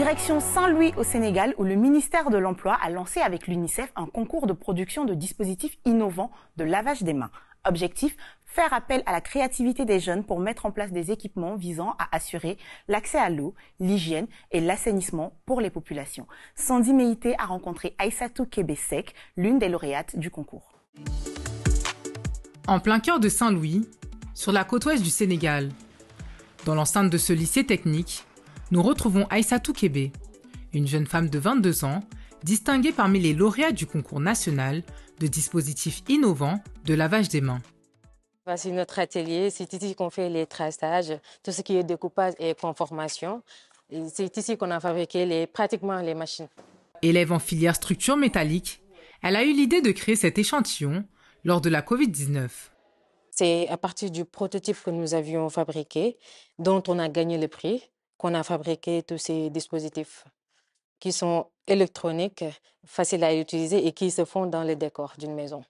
Direction Saint-Louis au Sénégal, où le ministère de l'Emploi a lancé avec l'UNICEF un concours de production de dispositifs innovants de lavage des mains. Objectif, faire appel à la créativité des jeunes pour mettre en place des équipements visant à assurer l'accès à l'eau, l'hygiène et l'assainissement pour les populations. Sandy Meïté a rencontré Aïssatou Kebesek, l'une des lauréates du concours. En plein cœur de Saint-Louis, sur la côte ouest du Sénégal, dans l'enceinte de ce lycée technique, nous retrouvons Aïssa Toukebe, une jeune femme de 22 ans, distinguée parmi les lauréats du concours national de dispositifs innovants de lavage des mains. Bah, c'est notre atelier, c'est ici qu'on fait les traçages, tout ce qui est découpage et conformation. C'est ici qu'on a fabriqué pratiquement les machines. Élève en filière structure métallique, elle a eu l'idée de créer cet échantillon lors de la COVID-19. C'est à partir du prototype que nous avions fabriqué, dont on a gagné le prix qu'on a fabriqué tous ces dispositifs qui sont électroniques, faciles à utiliser et qui se font dans le décor d'une maison.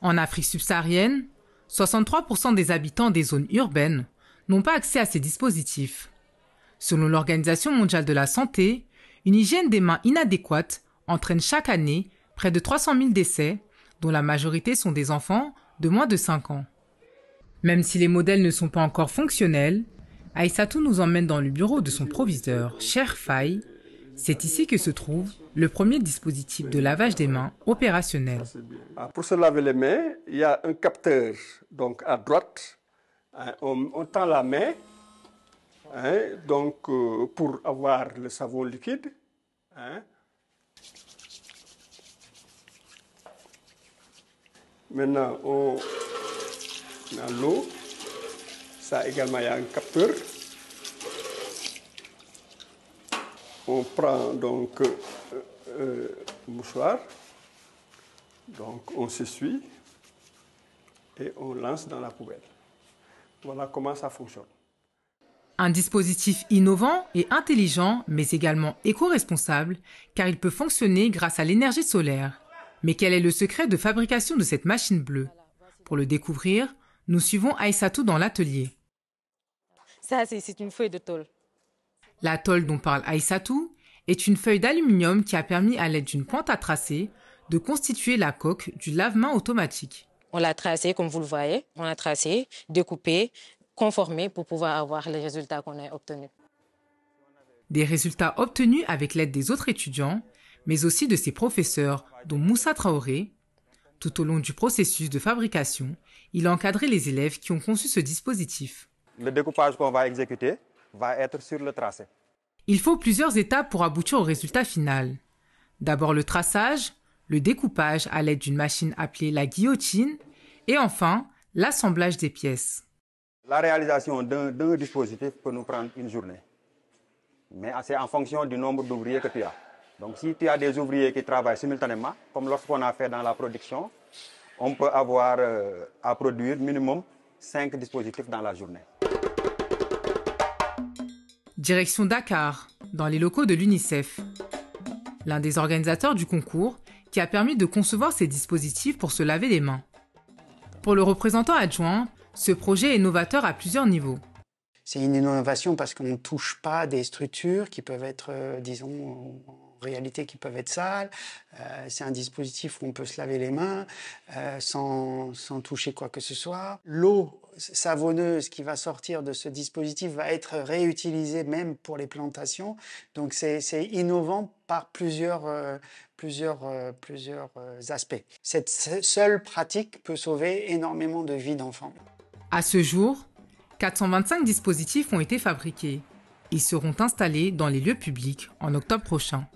En Afrique subsaharienne, 63% des habitants des zones urbaines n'ont pas accès à ces dispositifs. Selon l'Organisation mondiale de la santé, une hygiène des mains inadéquate entraîne chaque année près de 300 000 décès, dont la majorité sont des enfants de moins de 5 ans. Même si les modèles ne sont pas encore fonctionnels, Aïssatou nous emmène dans le bureau de son proviseur, Cher Faye. C'est ici que se trouve le premier dispositif de lavage des mains opérationnel. Ah, pour se laver les mains, il y a un capteur donc à droite. Hein, on, tend la main hein, donc, euh, pour avoir le savon liquide. Hein. Maintenant, on a l'eau. Ça également, il y a un capteur. On prend donc le euh, euh, mouchoir. Donc on s'essuie et on lance dans la poubelle. Voilà comment ça fonctionne. Un dispositif innovant et intelligent, mais également éco-responsable, car il peut fonctionner grâce à l'énergie solaire. Mais quel est le secret de fabrication de cette machine bleue Pour le découvrir, nous suivons Aïssatou dans l'atelier. Ça, c'est une feuille de tôle. La tôle dont parle Aïssatou est une feuille d'aluminium qui a permis à l'aide d'une pointe à tracer de constituer la coque du lavement automatique. On l'a tracé, comme vous le voyez, on l'a tracé, découpé, conformé pour pouvoir avoir les résultats qu'on a obtenus. Des résultats obtenus avec l'aide des autres étudiants, mais aussi de ses professeurs, dont Moussa Traoré. Tout au long du processus de fabrication, il a encadré les élèves qui ont conçu ce dispositif le découpage qu'on va exécuter va être sur le tracé. Il faut plusieurs étapes pour aboutir au résultat final. D'abord le traçage, le découpage à l'aide d'une machine appelée la guillotine et enfin l'assemblage des pièces. La réalisation d'un dispositif peut nous prendre une journée. Mais c'est en fonction du nombre d'ouvriers que tu as. Donc si tu as des ouvriers qui travaillent simultanément, comme lorsqu'on a fait dans la production, on peut avoir euh, à produire minimum cinq dispositifs dans la journée. Direction Dakar, dans les locaux de l'UNICEF. L'un des organisateurs du concours qui a permis de concevoir ces dispositifs pour se laver les mains. Pour le représentant adjoint, ce projet est novateur à plusieurs niveaux. C'est une innovation parce qu'on ne touche pas des structures qui peuvent être, euh, disons, en réalité qui peuvent être sales. Euh, c'est un dispositif où on peut se laver les mains euh, sans, sans toucher quoi que ce soit. L'eau savonneuse qui va sortir de ce dispositif va être réutilisée même pour les plantations. Donc c'est innovant par plusieurs, euh, plusieurs euh, euh, aspects. Cette seule pratique peut sauver énormément de vies d'enfants. À ce jour, 425 dispositifs ont été fabriqués. Ils seront installés dans les lieux publics en octobre prochain.